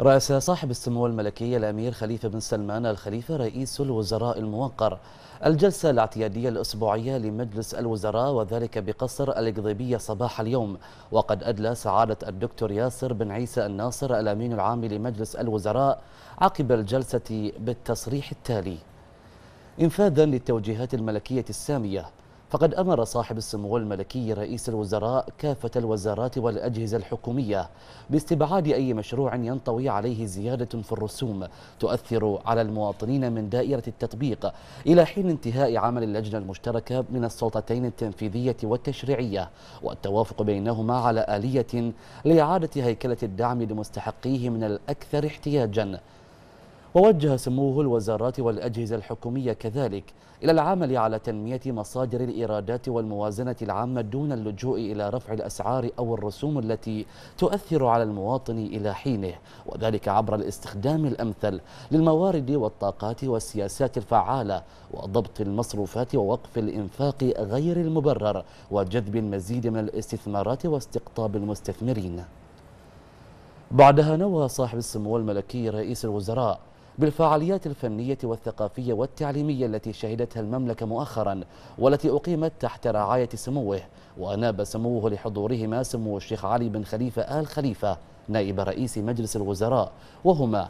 رأس صاحب السمو الملكي الأمير خليفة بن سلمان الخليفة رئيس الوزراء الموقر الجلسة الاعتيادية الأسبوعية لمجلس الوزراء وذلك بقصر الإقضيبية صباح اليوم وقد أدلى سعادة الدكتور ياسر بن عيسى الناصر الأمين العام لمجلس الوزراء عقب الجلسة بالتصريح التالي انفاذا للتوجيهات الملكية السامية فقد أمر صاحب السمو الملكي رئيس الوزراء كافة الوزارات والأجهزة الحكومية باستبعاد أي مشروع ينطوي عليه زيادة في الرسوم تؤثر على المواطنين من دائرة التطبيق إلى حين انتهاء عمل اللجنة المشتركة من السلطتين التنفيذية والتشريعية والتوافق بينهما على آلية لإعادة هيكلة الدعم لمستحقيه من الأكثر احتياجاً ووجه سموه الوزارات والأجهزة الحكومية كذلك إلى العمل على تنمية مصادر الإيرادات والموازنة العامة دون اللجوء إلى رفع الأسعار أو الرسوم التي تؤثر على المواطن إلى حينه وذلك عبر الاستخدام الأمثل للموارد والطاقات والسياسات الفعالة وضبط المصروفات ووقف الإنفاق غير المبرر وجذب المزيد من الاستثمارات واستقطاب المستثمرين بعدها نوى صاحب السمو الملكي رئيس الوزراء بالفعاليات الفنية والثقافية والتعليمية التي شهدتها المملكة مؤخرا والتي أقيمت تحت رعاية سموه وأناب سموه لحضورهما سمو الشيخ علي بن خليفة آل خليفة نائب رئيس مجلس الوزراء وهما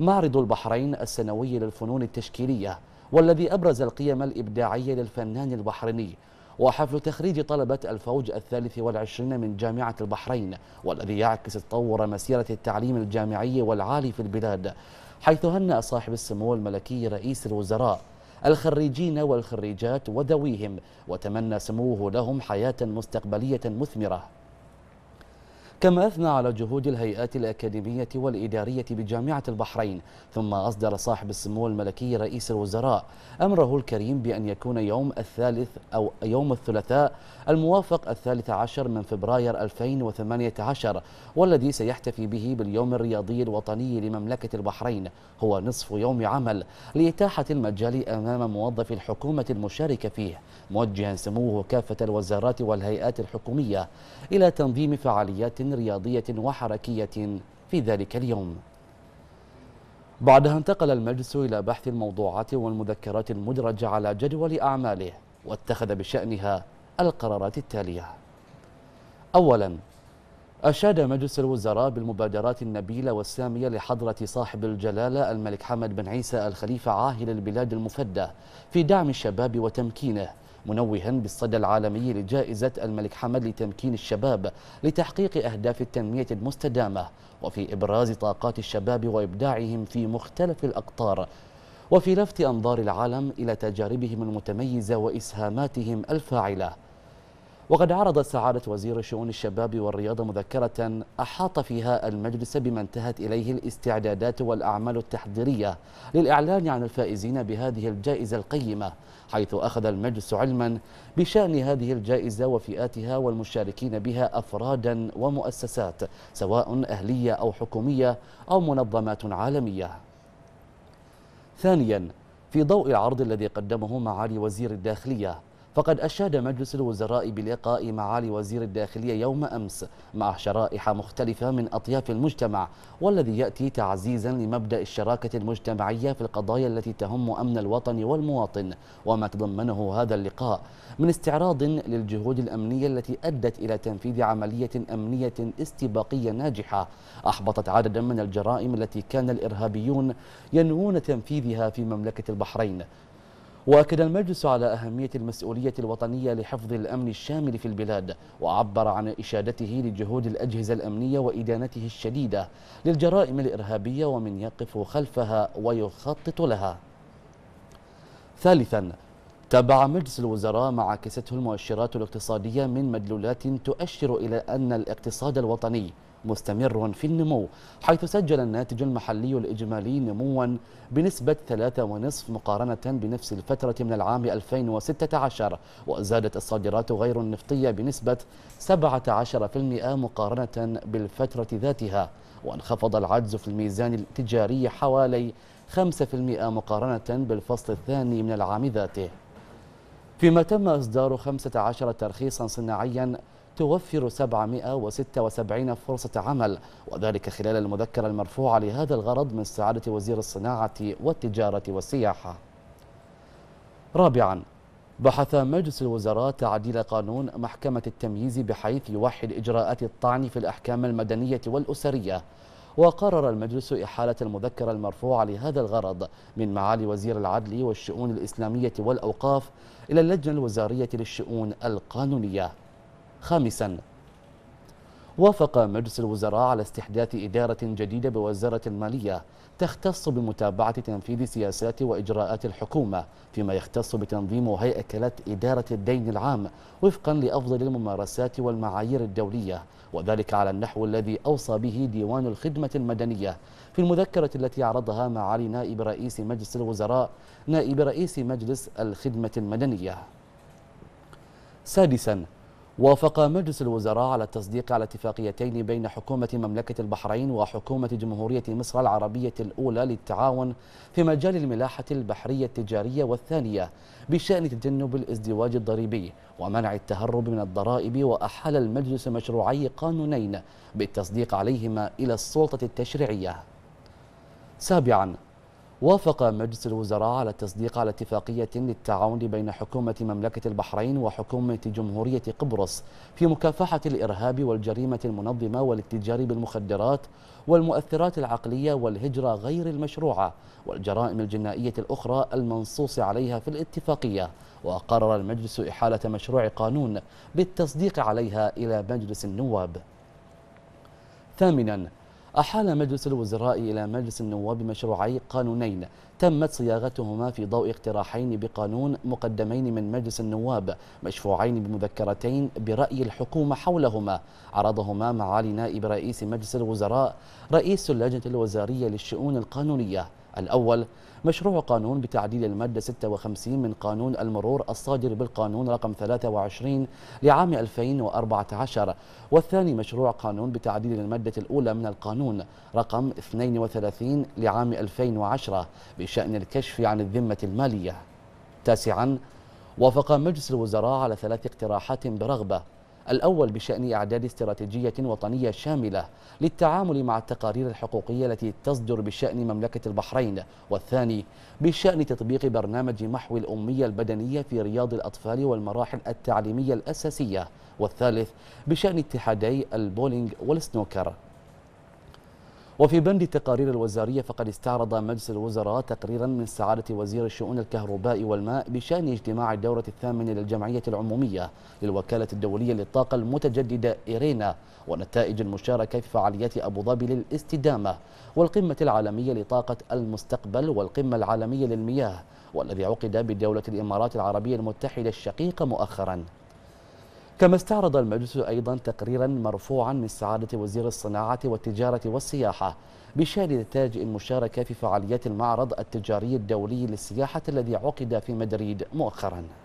معرض البحرين السنوي للفنون التشكيلية والذي أبرز القيم الإبداعية للفنان البحريني وحفل تخريج طلبة الفوج الثالث والعشرين من جامعة البحرين والذي يعكس تطور مسيرة التعليم الجامعي والعالي في البلاد حيث هنأ صاحب السمو الملكي رئيس الوزراء الخريجين والخريجات وذويهم وتمنى سموه لهم حياة مستقبلية مثمرة كما أثنى على جهود الهيئات الأكاديمية والإدارية بجامعة البحرين ثم أصدر صاحب السمو الملكي رئيس الوزراء أمره الكريم بأن يكون يوم الثالث أو يوم الثلاثاء الموافق الثالث عشر من فبراير 2018 والذي سيحتفي به باليوم الرياضي الوطني لمملكة البحرين هو نصف يوم عمل لإتاحة المجال أمام موظفي الحكومة المشاركة فيه موجها سموه كافة الوزارات والهيئات الحكومية إلى تنظيم فعاليات رياضية وحركية في ذلك اليوم بعدها انتقل المجلس إلى بحث الموضوعات والمذكرات المدرجة على جدول أعماله واتخذ بشأنها القرارات التالية أولا أشاد مجلس الوزراء بالمبادرات النبيلة والسامية لحضرة صاحب الجلالة الملك حمد بن عيسى الخليفة عاهل البلاد المفدى في دعم الشباب وتمكينه منوها بالصدى العالمي لجائزة الملك حمد لتمكين الشباب لتحقيق أهداف التنمية المستدامة وفي إبراز طاقات الشباب وإبداعهم في مختلف الأقطار وفي لفت أنظار العالم إلى تجاربهم المتميزة وإسهاماتهم الفاعلة وقد عرض سعادة وزير شؤون الشباب والرياضة مذكرة أحاط فيها المجلس بما انتهت إليه الاستعدادات والأعمال التحضيرية للإعلان عن الفائزين بهذه الجائزة القيمة حيث أخذ المجلس علما بشأن هذه الجائزة وفئاتها والمشاركين بها أفرادا ومؤسسات سواء أهلية أو حكومية أو منظمات عالمية ثانيا في ضوء العرض الذي قدمه معالي وزير الداخلية فقد أشاد مجلس الوزراء بلقاء معالي وزير الداخلية يوم أمس مع شرائح مختلفة من أطياف المجتمع والذي يأتي تعزيزا لمبدأ الشراكة المجتمعية في القضايا التي تهم أمن الوطن والمواطن وما تضمنه هذا اللقاء من استعراض للجهود الأمنية التي أدت إلى تنفيذ عملية أمنية استباقية ناجحة أحبطت عددا من الجرائم التي كان الإرهابيون ينوون تنفيذها في مملكة البحرين وأكد المجلس على أهمية المسؤولية الوطنية لحفظ الأمن الشامل في البلاد وعبر عن إشادته لجهود الأجهزة الأمنية وإدانته الشديدة للجرائم الإرهابية ومن يقف خلفها ويخطط لها ثالثا تابع مجلس الوزراء ما عكسته المؤشرات الاقتصادية من مدلولات تؤشر إلى أن الاقتصاد الوطني مستمر في النمو حيث سجل الناتج المحلي الإجمالي نموا بنسبة 3.5 مقارنة بنفس الفترة من العام 2016 وزادت الصادرات غير النفطية بنسبة 17% مقارنة بالفترة ذاتها وانخفض العجز في الميزان التجاري حوالي 5% مقارنة بالفصل الثاني من العام ذاته فيما تم إصدار 15 ترخيصا صناعيا توفر 776 فرصة عمل وذلك خلال المذكرة المرفوعة لهذا الغرض من سعادة وزير الصناعة والتجارة والسياحة رابعا بحث مجلس الوزراء تعديل قانون محكمة التمييز بحيث يوحد إجراءات الطعن في الأحكام المدنية والأسرية وقرر المجلس إحالة المذكرة المرفوعة لهذا الغرض من معالي وزير العدل والشؤون الإسلامية والأوقاف إلى اللجنة الوزارية للشؤون القانونية خامساً وافق مجلس الوزراء على استحداث إدارة جديدة بوزارة المالية تختص بمتابعة تنفيذ سياسات وإجراءات الحكومة فيما يختص بتنظيم هيئة إدارة الدين العام وفقا لأفضل الممارسات والمعايير الدولية وذلك على النحو الذي أوصى به ديوان الخدمة المدنية في المذكرة التي عرضها معالي نائب رئيس مجلس الوزراء نائب رئيس مجلس الخدمة المدنية سادساً وافق مجلس الوزراء على التصديق على اتفاقيتين بين حكومة مملكة البحرين وحكومة جمهورية مصر العربية الأولى للتعاون في مجال الملاحة البحرية التجارية والثانية بشأن تجنب الازدواج الضريبي ومنع التهرب من الضرائب وأحال المجلس مشروعي قانونين بالتصديق عليهما إلى السلطة التشريعية سابعاً وافق مجلس الوزراء على التصديق على اتفاقية للتعاون بين حكومة مملكة البحرين وحكومة جمهورية قبرص في مكافحة الإرهاب والجريمة المنظمة والاتجار بالمخدرات والمؤثرات العقلية والهجرة غير المشروعة والجرائم الجنائية الأخرى المنصوص عليها في الاتفاقية وقرر المجلس إحالة مشروع قانون بالتصديق عليها إلى مجلس النواب ثامناً أحال مجلس الوزراء إلى مجلس النواب مشروعي قانونين تمت صياغتهما في ضوء اقتراحين بقانون مقدمين من مجلس النواب مشفوعين بمذكرتين برأي الحكومة حولهما عرضهما معالي نائب رئيس مجلس الوزراء رئيس اللجنة الوزارية للشؤون القانونية الأول مشروع قانون بتعديل المادة 56 من قانون المرور الصادر بالقانون رقم 23 لعام 2014 والثاني مشروع قانون بتعديل المادة الأولى من القانون رقم 32 لعام 2010 بشأن الكشف عن الذمة المالية تاسعا وافق مجلس الوزراء على ثلاث اقتراحات برغبة الأول بشأن إعداد استراتيجية وطنية شاملة للتعامل مع التقارير الحقوقية التي تصدر بشأن مملكة البحرين والثاني بشأن تطبيق برنامج محو الأمية البدنية في رياض الأطفال والمراحل التعليمية الأساسية والثالث بشأن اتحادي البولينج والسنوكر وفي بند تقارير الوزارية فقد استعرض مجلس الوزراء تقريرا من سعادة وزير الشؤون الكهرباء والماء بشأن اجتماع الدورة الثامنة للجمعية العمومية للوكالة الدولية للطاقة المتجددة إيرينا ونتائج المشاركة في فعاليات أبو ظبي للاستدامة والقمة العالمية لطاقة المستقبل والقمة العالمية للمياه والذي عقد بدولة الإمارات العربية المتحدة الشقيقة مؤخراً كما استعرض المجلس أيضا تقريرا مرفوعا من سعادة وزير الصناعة والتجارة والسياحة بشان نتاج المشاركة في فعاليات المعرض التجاري الدولي للسياحة الذي عقد في مدريد مؤخراً